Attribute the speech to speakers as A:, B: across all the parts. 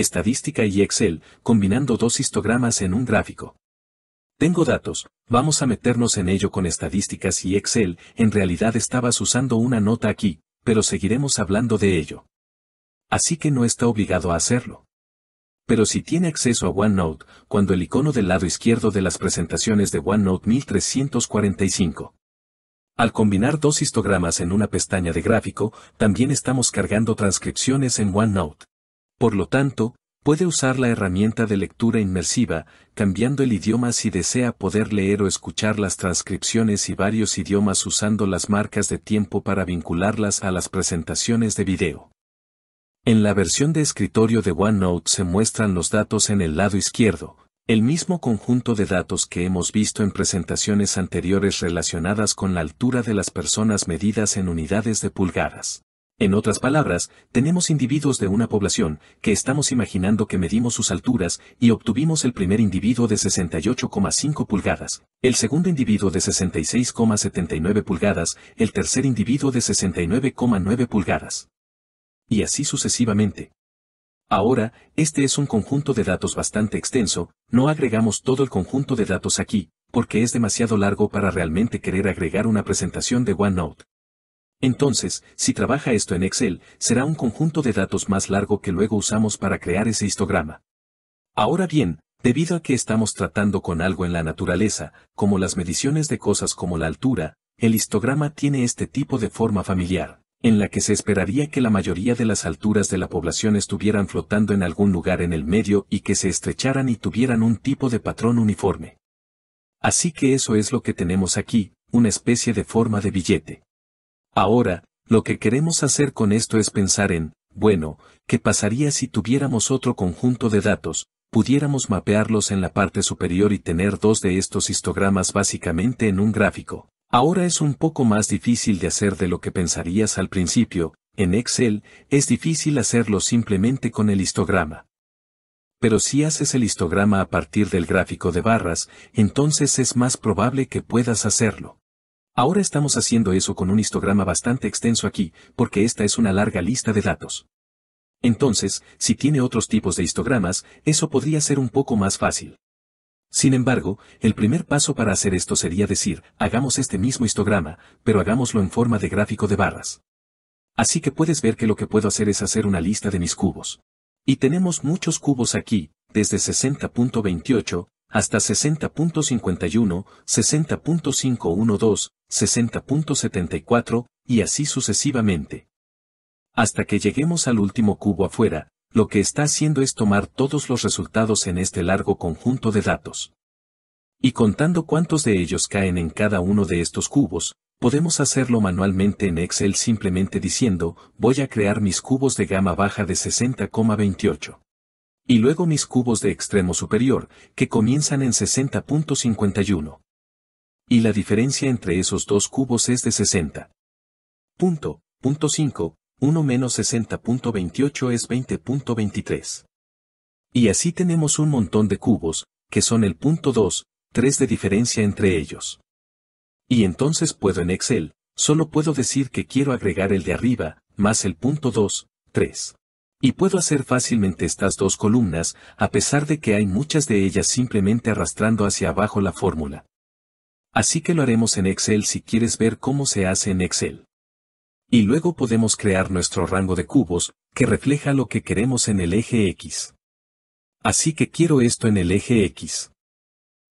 A: estadística y Excel, combinando dos histogramas en un gráfico. Tengo datos, vamos a meternos en ello con estadísticas y Excel, en realidad estabas usando una nota aquí, pero seguiremos hablando de ello. Así que no está obligado a hacerlo. Pero si tiene acceso a OneNote, cuando el icono del lado izquierdo de las presentaciones de OneNote 1345. Al combinar dos histogramas en una pestaña de gráfico, también estamos cargando transcripciones en OneNote. Por lo tanto, puede usar la herramienta de lectura inmersiva, cambiando el idioma si desea poder leer o escuchar las transcripciones y varios idiomas usando las marcas de tiempo para vincularlas a las presentaciones de video. En la versión de escritorio de OneNote se muestran los datos en el lado izquierdo, el mismo conjunto de datos que hemos visto en presentaciones anteriores relacionadas con la altura de las personas medidas en unidades de pulgadas. En otras palabras, tenemos individuos de una población, que estamos imaginando que medimos sus alturas y obtuvimos el primer individuo de 68,5 pulgadas, el segundo individuo de 66,79 pulgadas, el tercer individuo de 69,9 pulgadas. Y así sucesivamente. Ahora, este es un conjunto de datos bastante extenso, no agregamos todo el conjunto de datos aquí, porque es demasiado largo para realmente querer agregar una presentación de OneNote. Entonces, si trabaja esto en Excel, será un conjunto de datos más largo que luego usamos para crear ese histograma. Ahora bien, debido a que estamos tratando con algo en la naturaleza, como las mediciones de cosas como la altura, el histograma tiene este tipo de forma familiar, en la que se esperaría que la mayoría de las alturas de la población estuvieran flotando en algún lugar en el medio y que se estrecharan y tuvieran un tipo de patrón uniforme. Así que eso es lo que tenemos aquí, una especie de forma de billete. Ahora, lo que queremos hacer con esto es pensar en, bueno, ¿qué pasaría si tuviéramos otro conjunto de datos? Pudiéramos mapearlos en la parte superior y tener dos de estos histogramas básicamente en un gráfico. Ahora es un poco más difícil de hacer de lo que pensarías al principio, en Excel es difícil hacerlo simplemente con el histograma. Pero si haces el histograma a partir del gráfico de barras, entonces es más probable que puedas hacerlo. Ahora estamos haciendo eso con un histograma bastante extenso aquí, porque esta es una larga lista de datos. Entonces, si tiene otros tipos de histogramas, eso podría ser un poco más fácil. Sin embargo, el primer paso para hacer esto sería decir, hagamos este mismo histograma, pero hagámoslo en forma de gráfico de barras. Así que puedes ver que lo que puedo hacer es hacer una lista de mis cubos. Y tenemos muchos cubos aquí, desde 60.28, hasta 60.51, 60.512, 60.74, y así sucesivamente. Hasta que lleguemos al último cubo afuera, lo que está haciendo es tomar todos los resultados en este largo conjunto de datos. Y contando cuántos de ellos caen en cada uno de estos cubos, podemos hacerlo manualmente en Excel simplemente diciendo, voy a crear mis cubos de gama baja de 60,28. Y luego mis cubos de extremo superior, que comienzan en 60.51 y la diferencia entre esos dos cubos es de 60. Punto, punto 5, 1 menos 60.28 es 20.23. Y así tenemos un montón de cubos, que son el punto 2, 3 de diferencia entre ellos. Y entonces puedo en Excel, solo puedo decir que quiero agregar el de arriba, más el punto 2, 3. Y puedo hacer fácilmente estas dos columnas, a pesar de que hay muchas de ellas simplemente arrastrando hacia abajo la fórmula. Así que lo haremos en Excel si quieres ver cómo se hace en Excel. Y luego podemos crear nuestro rango de cubos, que refleja lo que queremos en el eje X. Así que quiero esto en el eje X.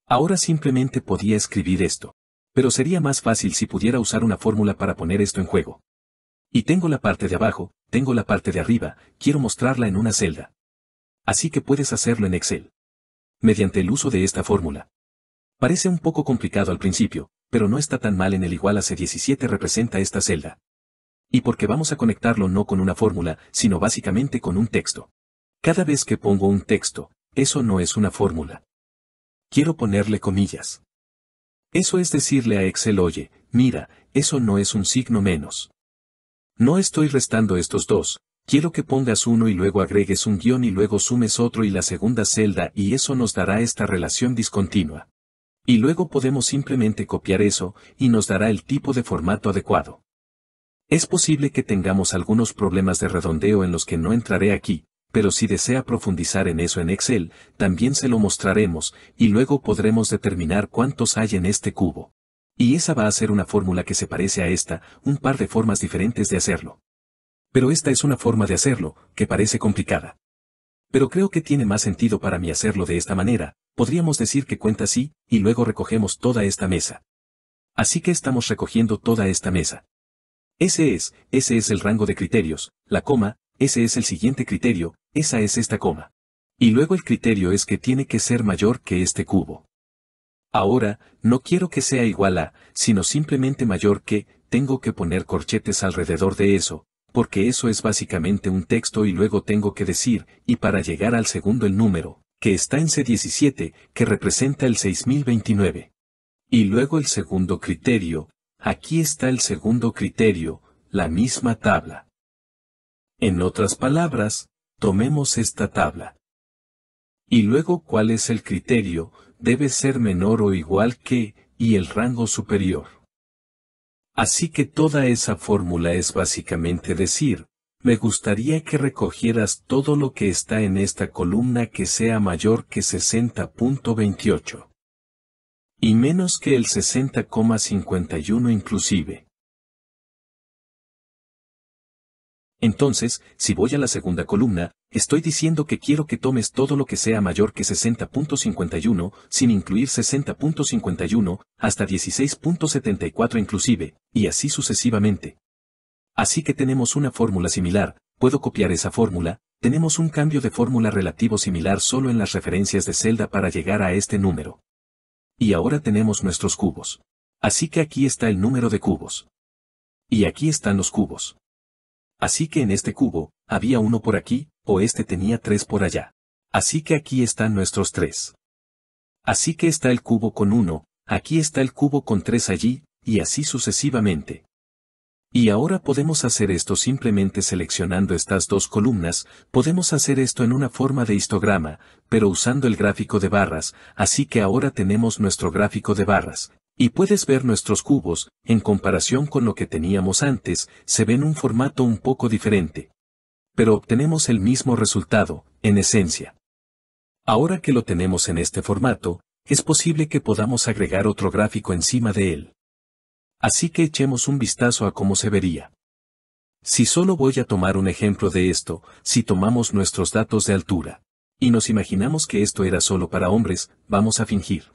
A: Ahora simplemente podía escribir esto. Pero sería más fácil si pudiera usar una fórmula para poner esto en juego. Y tengo la parte de abajo, tengo la parte de arriba, quiero mostrarla en una celda. Así que puedes hacerlo en Excel. Mediante el uso de esta fórmula. Parece un poco complicado al principio, pero no está tan mal en el igual a C17 representa esta celda. Y porque vamos a conectarlo no con una fórmula, sino básicamente con un texto. Cada vez que pongo un texto, eso no es una fórmula. Quiero ponerle comillas. Eso es decirle a Excel oye, mira, eso no es un signo menos. No estoy restando estos dos, quiero que pongas uno y luego agregues un guión y luego sumes otro y la segunda celda y eso nos dará esta relación discontinua y luego podemos simplemente copiar eso, y nos dará el tipo de formato adecuado. Es posible que tengamos algunos problemas de redondeo en los que no entraré aquí, pero si desea profundizar en eso en Excel, también se lo mostraremos, y luego podremos determinar cuántos hay en este cubo. Y esa va a ser una fórmula que se parece a esta, un par de formas diferentes de hacerlo. Pero esta es una forma de hacerlo, que parece complicada. Pero creo que tiene más sentido para mí hacerlo de esta manera, podríamos decir que cuenta así, y luego recogemos toda esta mesa. Así que estamos recogiendo toda esta mesa. Ese es, ese es el rango de criterios, la coma, ese es el siguiente criterio, esa es esta coma. Y luego el criterio es que tiene que ser mayor que este cubo. Ahora, no quiero que sea igual a, sino simplemente mayor que, tengo que poner corchetes alrededor de eso, porque eso es básicamente un texto y luego tengo que decir, y para llegar al segundo el número, que está en C17, que representa el 6029. Y luego el segundo criterio, aquí está el segundo criterio, la misma tabla. En otras palabras, tomemos esta tabla. Y luego cuál es el criterio, debe ser menor o igual que, y el rango superior. Así que toda esa fórmula es básicamente decir, me gustaría que recogieras todo lo que está en esta columna que sea mayor que 60.28. Y menos que el 60,51 inclusive. Entonces, si voy a la segunda columna, estoy diciendo que quiero que tomes todo lo que sea mayor que 60.51, sin incluir 60.51, hasta 16.74 inclusive, y así sucesivamente. Así que tenemos una fórmula similar, puedo copiar esa fórmula, tenemos un cambio de fórmula relativo similar solo en las referencias de celda para llegar a este número. Y ahora tenemos nuestros cubos. Así que aquí está el número de cubos. Y aquí están los cubos. Así que en este cubo, había uno por aquí, o este tenía tres por allá. Así que aquí están nuestros tres. Así que está el cubo con uno, aquí está el cubo con tres allí, y así sucesivamente. Y ahora podemos hacer esto simplemente seleccionando estas dos columnas, podemos hacer esto en una forma de histograma, pero usando el gráfico de barras, así que ahora tenemos nuestro gráfico de barras, y puedes ver nuestros cubos, en comparación con lo que teníamos antes, se ven un formato un poco diferente. Pero obtenemos el mismo resultado, en esencia. Ahora que lo tenemos en este formato, es posible que podamos agregar otro gráfico encima de él. Así que echemos un vistazo a cómo se vería. Si solo voy a tomar un ejemplo de esto, si tomamos nuestros datos de altura, y nos imaginamos que esto era solo para hombres, vamos a fingir.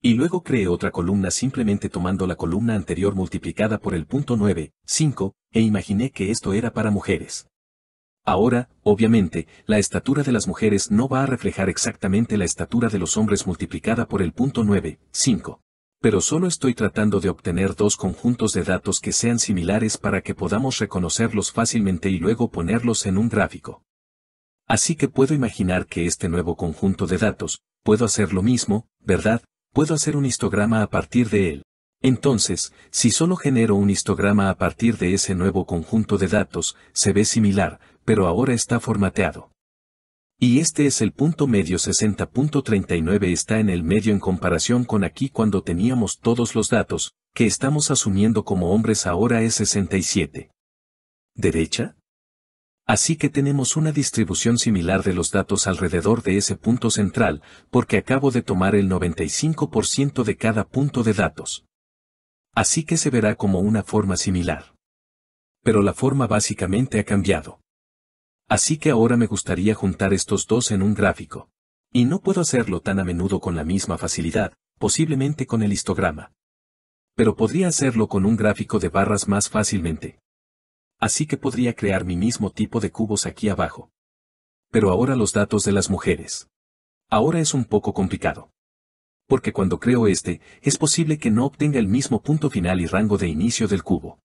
A: Y luego creé otra columna simplemente tomando la columna anterior multiplicada por el punto 9, 5, e imaginé que esto era para mujeres. Ahora, obviamente, la estatura de las mujeres no va a reflejar exactamente la estatura de los hombres multiplicada por el punto 9, 5 pero solo estoy tratando de obtener dos conjuntos de datos que sean similares para que podamos reconocerlos fácilmente y luego ponerlos en un gráfico. Así que puedo imaginar que este nuevo conjunto de datos, puedo hacer lo mismo, ¿verdad? Puedo hacer un histograma a partir de él. Entonces, si solo genero un histograma a partir de ese nuevo conjunto de datos, se ve similar, pero ahora está formateado. Y este es el punto medio 60.39 está en el medio en comparación con aquí cuando teníamos todos los datos, que estamos asumiendo como hombres ahora es 67. ¿Derecha? Así que tenemos una distribución similar de los datos alrededor de ese punto central, porque acabo de tomar el 95% de cada punto de datos. Así que se verá como una forma similar. Pero la forma básicamente ha cambiado. Así que ahora me gustaría juntar estos dos en un gráfico. Y no puedo hacerlo tan a menudo con la misma facilidad, posiblemente con el histograma. Pero podría hacerlo con un gráfico de barras más fácilmente. Así que podría crear mi mismo tipo de cubos aquí abajo. Pero ahora los datos de las mujeres. Ahora es un poco complicado. Porque cuando creo este, es posible que no obtenga el mismo punto final y rango de inicio del cubo.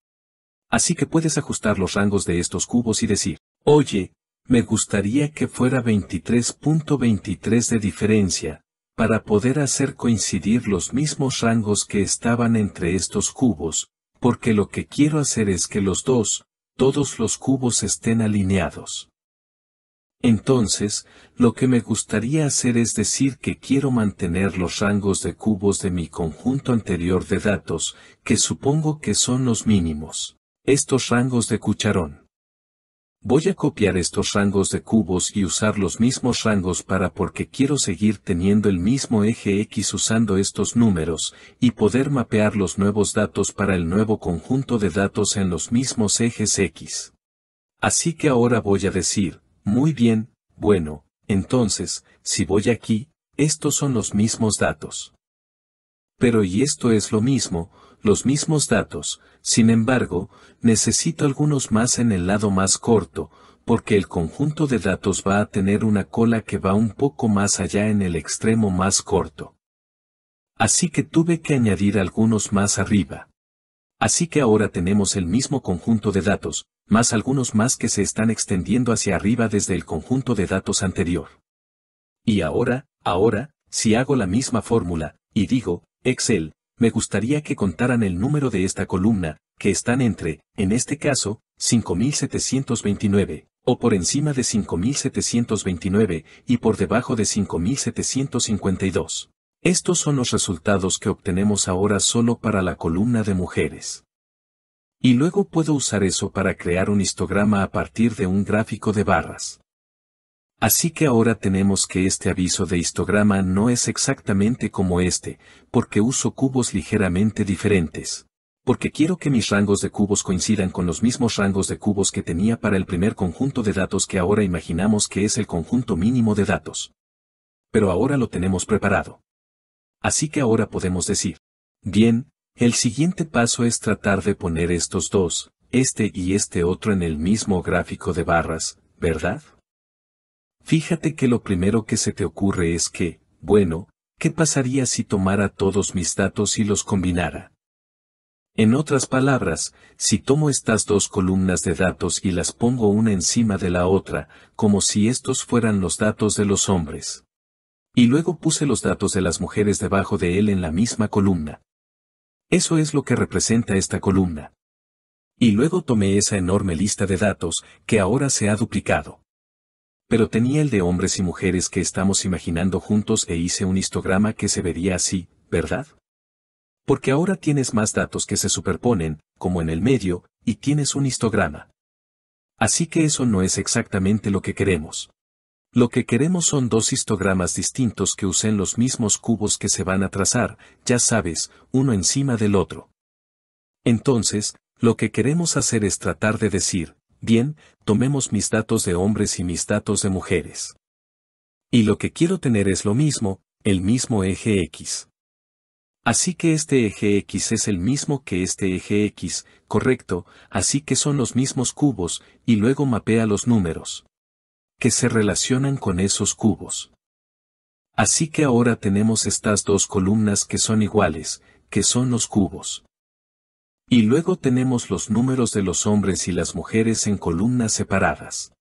A: Así que puedes ajustar los rangos de estos cubos y decir, Oye, me gustaría que fuera 23.23 de diferencia, para poder hacer coincidir los mismos rangos que estaban entre estos cubos, porque lo que quiero hacer es que los dos, todos los cubos estén alineados. Entonces, lo que me gustaría hacer es decir que quiero mantener los rangos de cubos de mi conjunto anterior de datos, que supongo que son los mínimos. Estos rangos de cucharón. Voy a copiar estos rangos de cubos y usar los mismos rangos para porque quiero seguir teniendo el mismo eje X usando estos números, y poder mapear los nuevos datos para el nuevo conjunto de datos en los mismos ejes X. Así que ahora voy a decir, muy bien, bueno, entonces, si voy aquí, estos son los mismos datos. Pero y esto es lo mismo, los mismos datos, sin embargo, necesito algunos más en el lado más corto, porque el conjunto de datos va a tener una cola que va un poco más allá en el extremo más corto. Así que tuve que añadir algunos más arriba. Así que ahora tenemos el mismo conjunto de datos, más algunos más que se están extendiendo hacia arriba desde el conjunto de datos anterior. Y ahora, ahora, si hago la misma fórmula, y digo, Excel, me gustaría que contaran el número de esta columna, que están entre, en este caso, 5.729, o por encima de 5.729 y por debajo de 5.752. Estos son los resultados que obtenemos ahora solo para la columna de mujeres. Y luego puedo usar eso para crear un histograma a partir de un gráfico de barras. Así que ahora tenemos que este aviso de histograma no es exactamente como este, porque uso cubos ligeramente diferentes. Porque quiero que mis rangos de cubos coincidan con los mismos rangos de cubos que tenía para el primer conjunto de datos que ahora imaginamos que es el conjunto mínimo de datos. Pero ahora lo tenemos preparado. Así que ahora podemos decir, bien, el siguiente paso es tratar de poner estos dos, este y este otro en el mismo gráfico de barras, ¿verdad? Fíjate que lo primero que se te ocurre es que, bueno, ¿qué pasaría si tomara todos mis datos y los combinara? En otras palabras, si tomo estas dos columnas de datos y las pongo una encima de la otra, como si estos fueran los datos de los hombres. Y luego puse los datos de las mujeres debajo de él en la misma columna. Eso es lo que representa esta columna. Y luego tomé esa enorme lista de datos, que ahora se ha duplicado. Pero tenía el de hombres y mujeres que estamos imaginando juntos e hice un histograma que se vería así, ¿verdad? Porque ahora tienes más datos que se superponen, como en el medio, y tienes un histograma. Así que eso no es exactamente lo que queremos. Lo que queremos son dos histogramas distintos que usen los mismos cubos que se van a trazar, ya sabes, uno encima del otro. Entonces, lo que queremos hacer es tratar de decir, Bien, tomemos mis datos de hombres y mis datos de mujeres. Y lo que quiero tener es lo mismo, el mismo eje X. Así que este eje X es el mismo que este eje X, correcto, así que son los mismos cubos, y luego mapea los números que se relacionan con esos cubos. Así que ahora tenemos estas dos columnas que son iguales, que son los cubos. Y luego tenemos los números de los hombres y las mujeres en columnas separadas.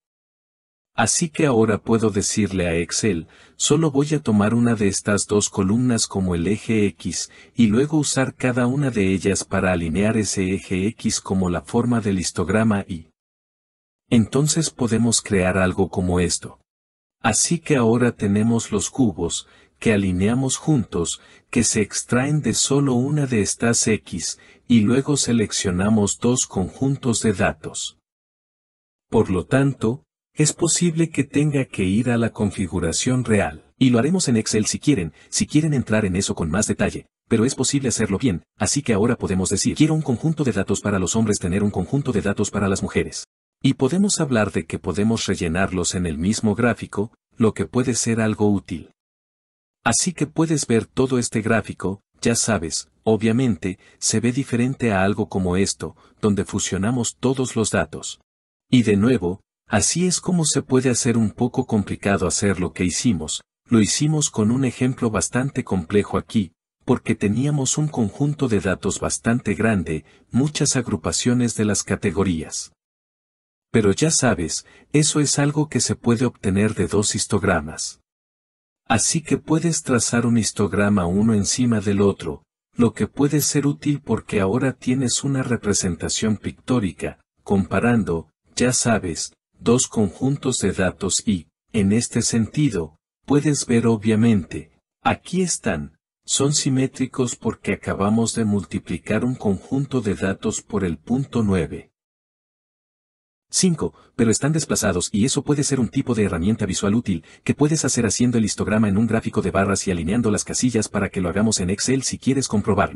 A: Así que ahora puedo decirle a Excel, solo voy a tomar una de estas dos columnas como el eje X y luego usar cada una de ellas para alinear ese eje X como la forma del histograma Y. Entonces podemos crear algo como esto. Así que ahora tenemos los cubos, que alineamos juntos, que se extraen de solo una de estas X, y luego seleccionamos dos conjuntos de datos. Por lo tanto, es posible que tenga que ir a la configuración real. Y lo haremos en Excel si quieren, si quieren entrar en eso con más detalle, pero es posible hacerlo bien, así que ahora podemos decir quiero un conjunto de datos para los hombres tener un conjunto de datos para las mujeres. Y podemos hablar de que podemos rellenarlos en el mismo gráfico, lo que puede ser algo útil. Así que puedes ver todo este gráfico, ya sabes, obviamente, se ve diferente a algo como esto, donde fusionamos todos los datos. Y de nuevo, así es como se puede hacer un poco complicado hacer lo que hicimos, lo hicimos con un ejemplo bastante complejo aquí, porque teníamos un conjunto de datos bastante grande, muchas agrupaciones de las categorías. Pero ya sabes, eso es algo que se puede obtener de dos histogramas. Así que puedes trazar un histograma uno encima del otro, lo que puede ser útil porque ahora tienes una representación pictórica, comparando, ya sabes, dos conjuntos de datos y, en este sentido, puedes ver obviamente, aquí están, son simétricos porque acabamos de multiplicar un conjunto de datos por el punto 9. 5. Pero están desplazados y eso puede ser un tipo de herramienta visual útil que puedes hacer haciendo el histograma en un gráfico de barras y alineando las casillas para que lo hagamos en Excel si quieres comprobarlo.